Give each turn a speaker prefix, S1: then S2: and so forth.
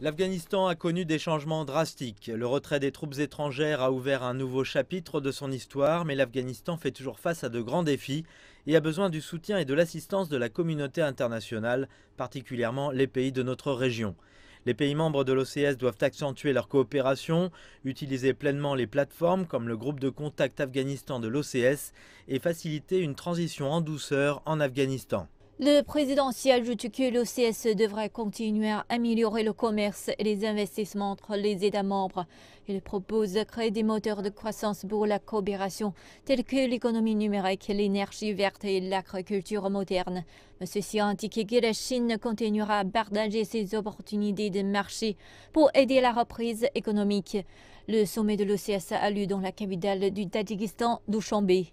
S1: L'Afghanistan a connu des changements drastiques. Le retrait des troupes étrangères a ouvert un nouveau chapitre de son histoire, mais l'Afghanistan fait toujours face à de grands défis et a besoin du soutien et de l'assistance de la communauté internationale, particulièrement les pays de notre région. Les pays membres de l'OCS doivent accentuer leur coopération, utiliser pleinement les plateformes comme le groupe de contact Afghanistan de l'OCS et faciliter une transition en douceur en Afghanistan.
S2: Le président s'y ajoute que l'OCS devrait continuer à améliorer le commerce et les investissements entre les États membres. Il propose de créer des moteurs de croissance pour la coopération, tels que l'économie numérique, l'énergie verte et l'agriculture moderne. Mais ceci a indiqué que la Chine continuera à partager ses opportunités de marché pour aider la reprise économique. Le sommet de l'OCS a lieu dans la capitale du Tadjikistan, Dushanbe.